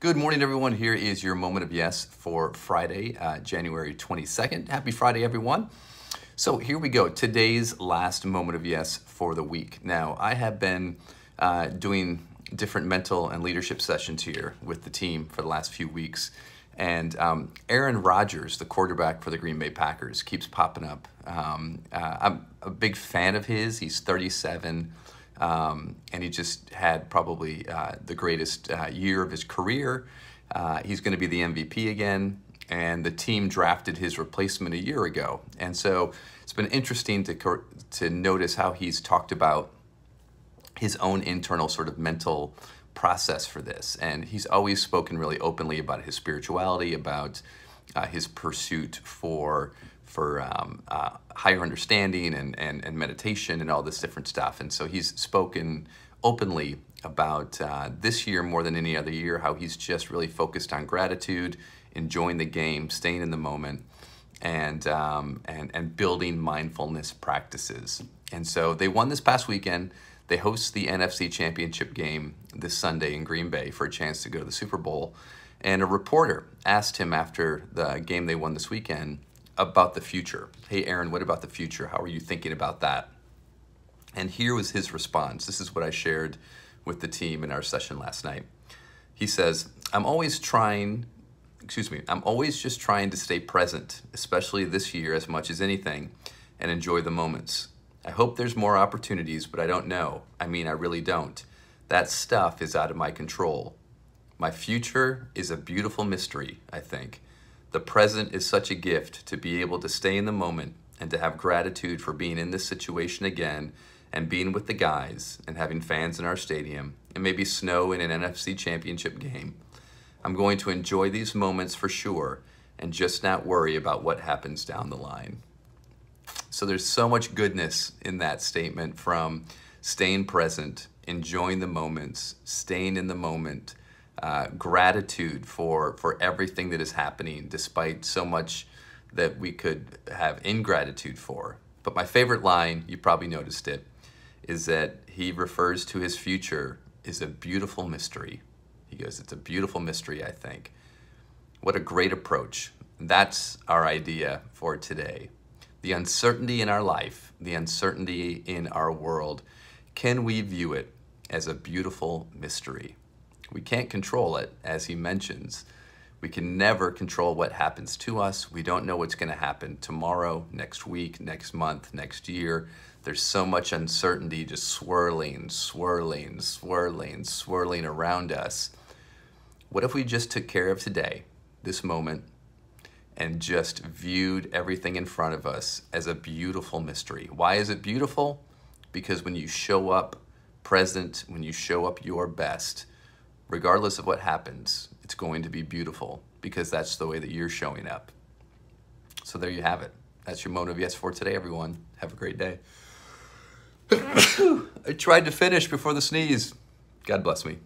Good morning, everyone. Here is your moment of yes for Friday, uh, January 22nd. Happy Friday, everyone. So here we go. Today's last moment of yes for the week. Now, I have been uh, doing different mental and leadership sessions here with the team for the last few weeks. And um, Aaron Rodgers, the quarterback for the Green Bay Packers, keeps popping up. Um, uh, I'm a big fan of his. He's 37 um, and he just had probably uh, the greatest uh, year of his career. Uh, he's going to be the MVP again, and the team drafted his replacement a year ago. And so it's been interesting to, to notice how he's talked about his own internal sort of mental process for this. And he's always spoken really openly about his spirituality, about uh, his pursuit for for um, uh, higher understanding and, and, and meditation and all this different stuff. And so he's spoken openly about uh, this year more than any other year, how he's just really focused on gratitude, enjoying the game, staying in the moment, and, um, and, and building mindfulness practices. And so they won this past weekend. They host the NFC Championship game this Sunday in Green Bay for a chance to go to the Super Bowl. And a reporter asked him after the game they won this weekend about the future. Hey, Aaron, what about the future? How are you thinking about that? And here was his response. This is what I shared with the team in our session last night. He says, I'm always trying, excuse me, I'm always just trying to stay present, especially this year as much as anything, and enjoy the moments. I hope there's more opportunities, but I don't know. I mean, I really don't. That stuff is out of my control. My future is a beautiful mystery, I think. The present is such a gift to be able to stay in the moment and to have gratitude for being in this situation again and being with the guys and having fans in our stadium and maybe snow in an NFC championship game. I'm going to enjoy these moments for sure and just not worry about what happens down the line. So there's so much goodness in that statement from staying present, enjoying the moments, staying in the moment, uh, gratitude for for everything that is happening, despite so much that we could have ingratitude for. But my favorite line, you probably noticed it, is that he refers to his future is a beautiful mystery. He goes, It's a beautiful mystery, I think. What a great approach. That's our idea for today. The uncertainty in our life, the uncertainty in our world, can we view it as a beautiful mystery? We can't control it, as he mentions. We can never control what happens to us. We don't know what's going to happen tomorrow, next week, next month, next year. There's so much uncertainty just swirling, swirling, swirling, swirling around us. What if we just took care of today, this moment, and just viewed everything in front of us as a beautiful mystery? Why is it beautiful? Because when you show up present, when you show up your best, regardless of what happens, it's going to be beautiful because that's the way that you're showing up. So there you have it. That's your of VS for today, everyone. Have a great day. I tried to finish before the sneeze. God bless me.